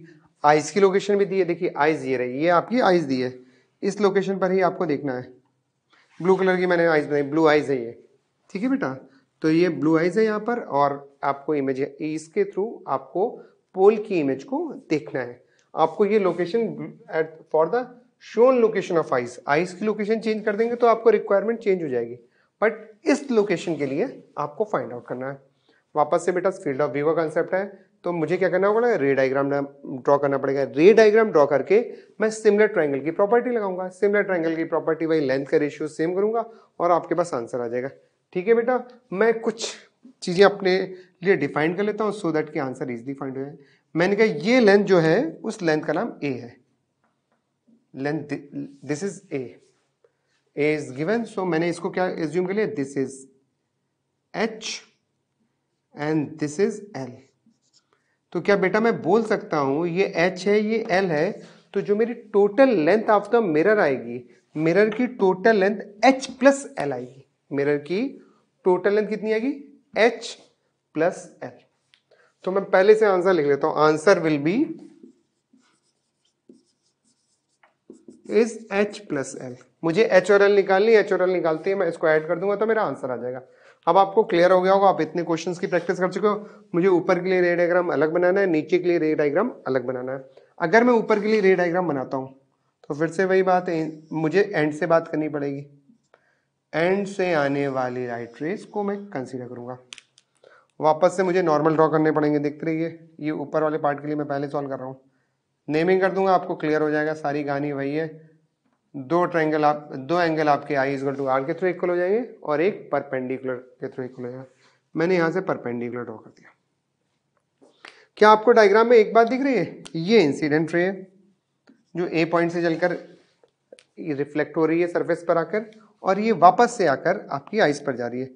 आइज की लोकेशन भी दी है देखिए आइज ये रही ये आपकी आइज दी है इस लोकेशन पर ही आपको देखना है ब्लू कलर की मैंने आइज बनाई ब्लू आइज है ये ठीक है बेटा तो ये ब्लू आइज है यहाँ पर और आपको इमेज है e इसके थ्रू आपको पोल की इमेज को देखना है आपको ये location at for the shown location of eyes eyes की लोकेशन चेंज कर देंगे तो आपको रिक्वायरमेंट चेंज हो जाएगी बट इस लोकेशन के लिए आपको फाइंड आउट करना है वापस से बेटा फील्ड ऑफ व्यू का कॉन्सेप्ट है तो मुझे क्या करना होगा रे डायग्राम ड्रॉ करना पड़ेगा रे डायग्राम ड्रॉ करके मैं सिमिलर ट्रायंगल की प्रॉपर्टी लगाऊंगा सिमिलर ट्रायंगल की प्रॉपर्टी वही लेंथ का रेशियो सेम करूंगा और आपके पास आंसर आ जाएगा ठीक है बेटा मैं कुछ चीज़ें अपने लिए डिफाइन कर लेता हूँ सो दैट कि आंसर इजली फाइंड हो जाए मैंने कहा ये लेंथ जो है उस लेंथ का नाम ए है length this is A is given so मैंने इसको क्या एज्यूम कर लिया this is H and this is L तो क्या बेटा मैं बोल सकता हूं ये एच है ये एल है तो जो मेरी total length of the mirror आएगी मिरर की total length H plus L आएगी मिरर की टोटल लेंथ कितनी आएगी एच प्लस एल तो मैं पहले से आंसर लिख लेता हूं answer will be is H plus L मुझे एच और एल निकालनी एच और एल निकालती है मैं इसको ऐड कर दूंगा तो मेरा आंसर आ जाएगा अब आपको क्लियर हो गया होगा आप इतने क्वेश्चन की प्रैक्टिस कर चुके हो मुझे ऊपर के लिए रे डायग्राम अलग बनाना है नीचे के लिए रे डायग्राम अलग बनाना है अगर मैं ऊपर के लिए रे डायग्राम बनाता हूँ तो फिर से वही बात है मुझे एंड से बात करनी पड़ेगी एंड से आने वाली राइट रेस को मैं कंसीडर करूँगा वापस से मुझे नॉर्मल ड्रॉ करने पड़ेंगे देखते रहिए ये ऊपर वाले पार्ट के लिए मैं पहले सॉल्व कर रहा हूँ नेमिंग कर दूंगा आपको क्लियर हो जाएगा सारी कहानी वही है दो ट्रायंगल आप दो एंगल आपके आई इज टू आर के थ्रू इक्वल हो जाएंगे और एक परपेंडिकुलर के थ्रू इक्वल हो जाएगा मैंने यहाँ से परपेंडिकुलर ड्रॉ कर दिया क्या आपको डायग्राम में एक बात दिख रही है ये इंसिडेंट रे है जो ए पॉइंट से चलकर रिफ्लेक्ट हो रही है सरफेस पर आकर और ये वापस से आकर आपकी आइस पर जा रही है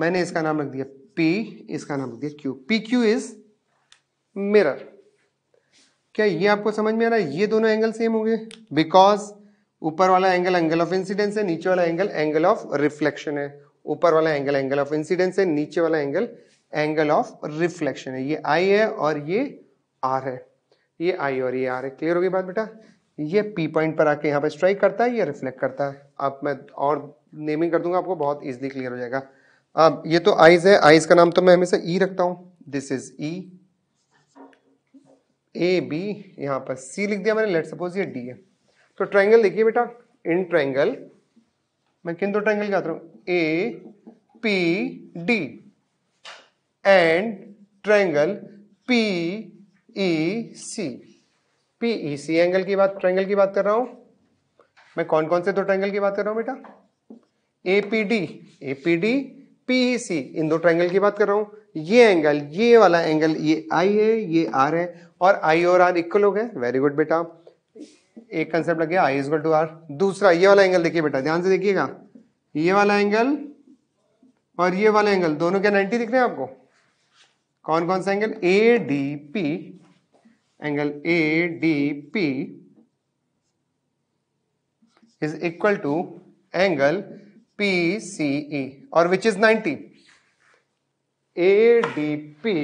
मैंने इसका नाम रख दिया पी इसका नाम रख दिया Q P Q is mirror क्या ये आपको समझ में आ रहा है ये दोनों एंगल सेम होंगे बिकॉज ऊपर वाला एंगल एंगल ऑफ इंसिडेंस है नीचे वाला एंगल एंगल ऑफ रिफ्लेक्शन है ऊपर वाला एंगल एंगल ऑफ इंसिडेंस है नीचे वाला एंगल एंगल ऑफ रिफ्लेक्शन है ये आई है और ये आर है ये आई और ये आर है क्लियर होगी बात बेटा ये पी पॉइंट पर आके यहाँ पे स्ट्राइक करता है या रिफ्लेक्ट करता है अब मैं और नेमिंग कर दूंगा आपको बहुत ईजिली क्लियर हो जाएगा अब ये तो आईज है आईज का नाम तो मैं हमेशा ई e रखता हूँ this is E A B यहाँ पर सी लिख दिया मैंने लेट सपोज ये डी है तो ट्राइंगल देखिए बेटा इन ट्राइंगल मैं किन दो ट्राइंगल की रहा हूं A P D and triangle P E C P E C angle की बात ट्राइंगल e, e, की बात कर रहा हूं मैं कौन कौन से दो ट्राइंगल की बात कर रहा हूं बेटा A P D A P D P E C इन दो ट्राइंगल की बात कर रहा हूं ये एंगल ये वाला एंगल ये आई है ये आर है और आई और आर इक्वल हो गए वेरी गुड बेटा एक कंसेप्ट लग गया आई इजल टू आर दूसरा ये वाला एंगल देखिए बेटा ध्यान से देखिएगा ये वाला एंगल और ये वाला एंगल दोनों के 90 दिख रहे हैं आपको कौन कौन सा angle A D P angle A D P is equal to angle P C E और which is 90 A D P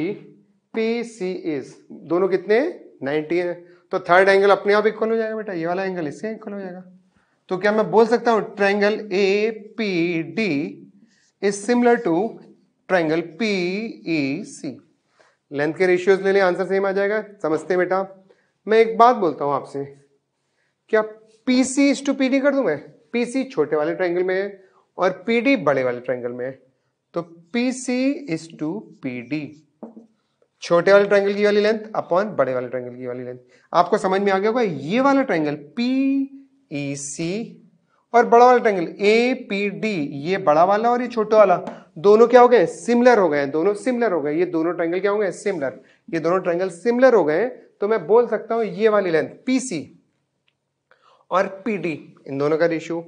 P C is दोनों कितने 90 है तो थर्ड एंगल अपने आप इक्वल हो जाएगा बेटा ये वाला एंगल इससे इक्वल हो जाएगा तो क्या मैं बोल सकता हूं triangle A P D is similar to triangle P E C length के रेशियोज ले लें आंसर सेम आ जाएगा समझते हैं बेटा मैं एक बात बोलता हूँ आपसे क्या P C is to P D कर दू मैं पी सी छोटे वाले ट्राइंगल में है और पी डी बड़े वाले ट्रैंगल में है तो P C is to P D छोटे वाले ट्रायंगल की वाली लेंथ अपॉन बड़े वाले ट्रायंगल की वाली लेंथ आपको समझ में आ गया होगा ये वाला ट्रायंगल पी ई सी और बड़ा वाला ट्रायंगल ए पी डी ये बड़ा वाला और ये छोटा वाला दोनों क्या हो गए सिमिलर हो गए दोनों सिमिलर हो गए ये दोनों ट्रायंगल क्या हो गए सिमिलर ये दोनों ट्रायंगल सिमिलर हो गए तो मैं बोल सकता हूं ये वाली लेंथ पी सी और पी डी इन दोनों का रेशियो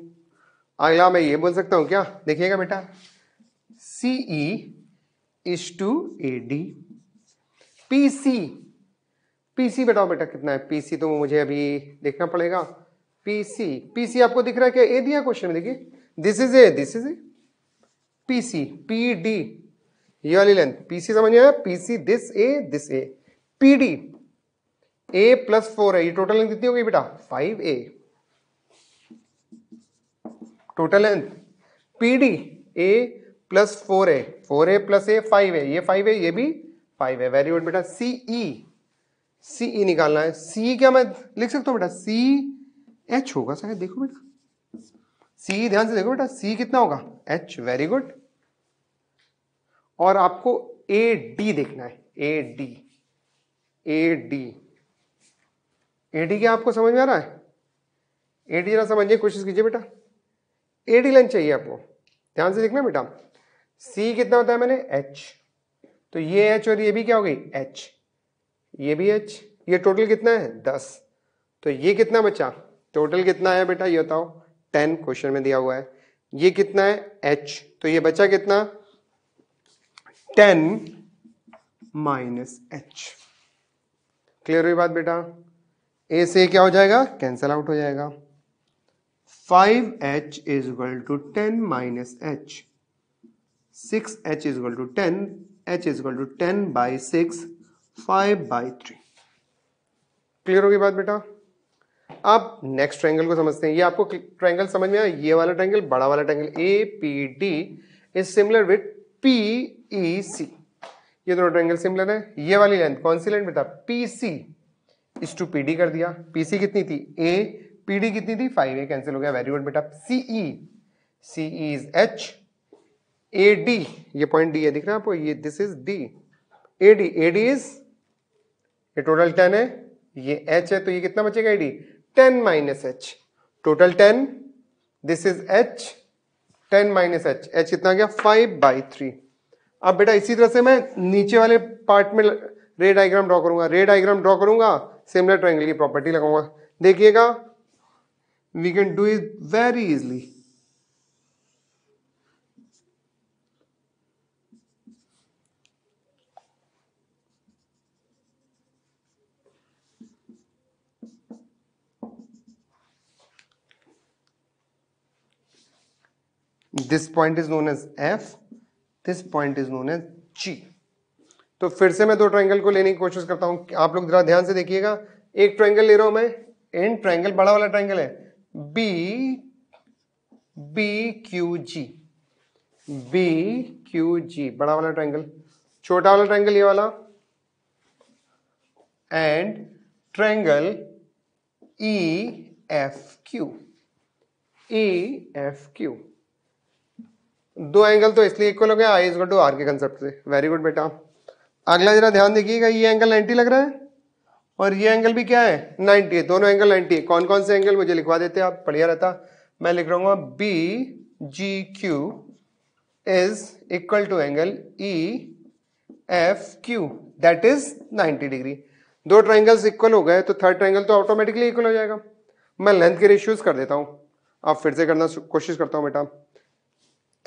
अगला मैं ये बोल सकता हूं क्या देखिएगा बेटा CE is to A D PC PC बेटा बेटा कितना है पीसी तो मुझे अभी देखना पड़ेगा पीसी पीसी आपको दिख रहा है क्या ए दिया क्वेश्चन में देखिए this is A this is A PC P D ये वाली लेंथ पीसी समझ आया PC this A this A P D A plus four है ये टोटल लेंथ कितनी होगी बेटा five A total length P D A plus four A four A plus A five ए ये फाइव है ये भी फाइव है वेरी गुड बेटा सी ई सी ई निकालना है सी क्या मैं लिख सकता हूँ बेटा सी एच होगा शायद देखो बेटा सी ध्यान से देखो बेटा सी कितना होगा एच वेरी गुड और आपको ए डी देखना है A D A D A D क्या आपको समझ में आ रहा है ए डी जरा समझिए कोशिश कीजिए बेटा ए डी लाइन चाहिए आपको ध्यान से देखना बेटा सी कितना होता है मैंने एच तो ये एच और ये भी क्या हो गई एच ये भी एच ये टोटल कितना है दस तो ये कितना बचा टोटल कितना है बेटा ये बताओ टेन क्वेश्चन में दिया हुआ है ये कितना है एच तो ये बचा कितना टेन माइनस एच क्लियर हुई बात बेटा ए से क्या हो जाएगा कैंसल आउट हो जाएगा five H is equal to ten minus H six H is equal to ten H is equal to ten by six five by three clear होगी बात बेटा आप नेक्स्ट ट्रायंगल को समझते हैं ये आपको ट्रायंगल समझ में आया ये वाला ट्रायंगल बड़ा वाला triangle A P D is similar with P E C ये दोनों ट्रायंगल सिमिलर है ये वाली लेंथ कौन सी लेंथ बेटा P C is to P D कर दिया पी सी कितनी थी ए पी डी कितनी थी फाइव ए कैंसिल हो गया वेरी गुड बेटा C E C is H A D ये पॉइंट डी है दिख रहा है आपको ये this is D A D A D is ये टोटल टेन है ये एच है तो ये कितना बचेगा A D ten minus H total ten this is H ten minus H H कितना गया फाइव बाई थ्री अब बेटा इसी तरह से मैं नीचे वाले पार्ट में रे डायग्राम ड्रॉ करूंगा रे डायग्राम ड्रॉ करूंगा सिमिलर ट्रायंगल की प्रॉपर्टी लगाऊंगा देखिएगा we can do it very easily this point is known as F this point is known as G तो फिर से मैं दो ट्राइंगल को लेने की कोशिश करता हूं आप लोग जरा ध्यान से देखिएगा एक ट्राइंगल ले रहा हूं मैं एंड ट्राइंगल बड़ा वाला ट्राइंगल है B B Q G B Q G बड़ा वाला ट्राइंगल छोटा वाला ट्राइंगल ये वाला and triangle E F Q E F Q दो एंगल तो इसलिए इक्वल हो गया आई इज टू आर के कंसेप्ट से वेरी गुड बेटा अगला जरा ध्यान देखिएगा ये एंगल 90 लग रहा है और ये एंगल भी क्या है 90 है दोनों एंगल 90 है कौन कौन से एंगल मुझे लिखवा देते आप बढ़िया रहता मैं लिख रहा हूँ B G Q is equal to angle E F Q that is 90 degree दो ट्राइंगल्स इक्वल हो गए तो थर्ड ट्राइंगल तो ऑटोमेटिकली इक्वल हो जाएगा मैं लेंथ के रेशियोज कर देता हूँ आप फिर से करना कोशिश करता हूँ बेटा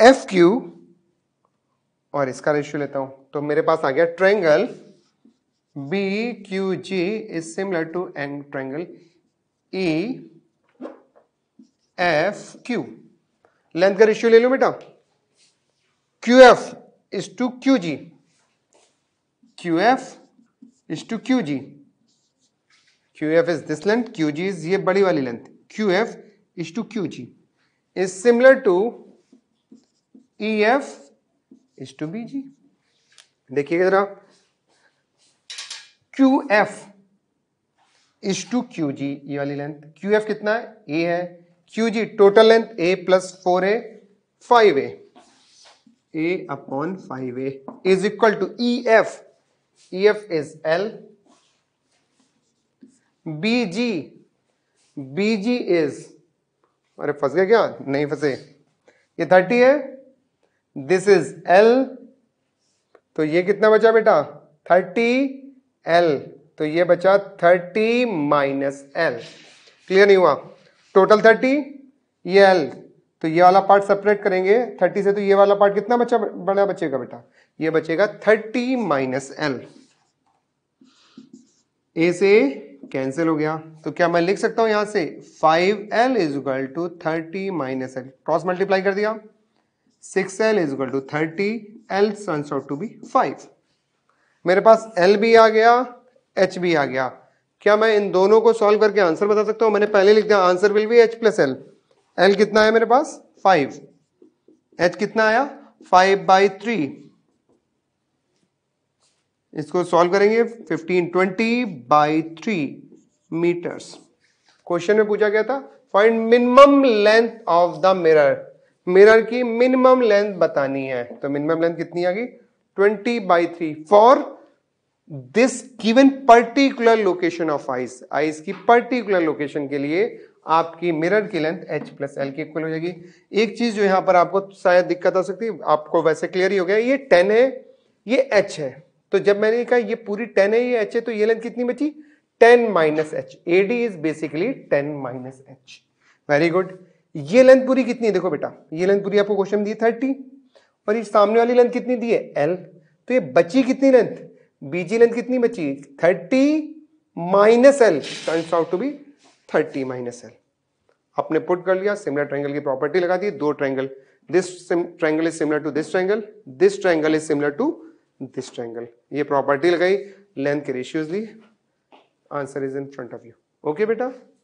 एफ क्यू और इसका रेशियो लेता हूं तो मेरे पास आ गया triangle B Q G is similar to an triangle E F Q length का रेशियो ले लो बेटा Q F is to Q G Q F is to Q G Q F is this length Q G is ये बड़ी वाली length Q F is to Q G is similar to E F is to B G देखिएगा जरा Q F is to Q G ये वाली length Q F कितना है A है Q G total length A plus four A five A A upon five A is equal to E F E F is L B G B G is अरे फंस गया क्या नहीं फंसे ये थर्टी है दिस इज एल तो ये कितना बचा बेटा थर्टी एल तो ये बचा थर्टी माइनस एल क्लियर नहीं हुआ टोटल थर्टी ये एल तो ये वाला पार्ट सेपरेट करेंगे थर्टी से तो ये वाला पार्ट कितना बचा बड़ा बचेगा बेटा ये बचेगा थर्टी माइनस एल ए से कैंसिल हो गया तो क्या मैं लिख सकता हूं यहां से five L is equal to thirty minus L cross multiply कर दिया six L is equal to thirty L turns out to be five मेरे पास एल भी आ गया एच भी आ गया क्या मैं इन दोनों को सॉल्व करके आंसर बता सकता हूं मैंने पहले लिख दिया answer will be H plus L L कितना है मेरे पास फाइव एच कितना आया फाइव बाई थ्री इसको सॉल्व करेंगे fifteen twenty by three meters question में पूछा गया था find minimum length of the mirror mirror की मिनिमम लेंथ बतानी है तो मिनिमम लेंथ कितनी आ गई twenty by three for this given particular location of eyes eyes की पर्टिकुलर लोकेशन के लिए आपकी मिरर की लेंथ h प्लस एल की इक्वल हो जाएगी एक चीज जो यहाँ पर आपको शायद दिक्कत आ सकती है आपको वैसे क्लियर ही हो गया ये टेन है ये एच है तो जब मैंने कहा ये पूरी टेन है ये एच है तो ये लेंथ कितनी बची ten minus H A D is basically ten minus H very good ये लेंथ पूरी कितनी है देखो बेटा ये लेंथ पूरी आपको क्वेश्चन दी थर्टी और ये सामने वाली लेंथ कितनी दी है एल तो ये बची कितनी लेंथ बीजी लेंथ कितनी बची thirty minus L turns out to be thirty minus L आपने पुट कर लिया सिमिलर ट्रायंगल की प्रॉपर्टी लगा दी दो triangle this triangle is similar to this triangle this triangle is similar to this triangle ये प्रॉपर्टी लगाई लेंथ के रेशियोज ली answer is in front of you okay बेटा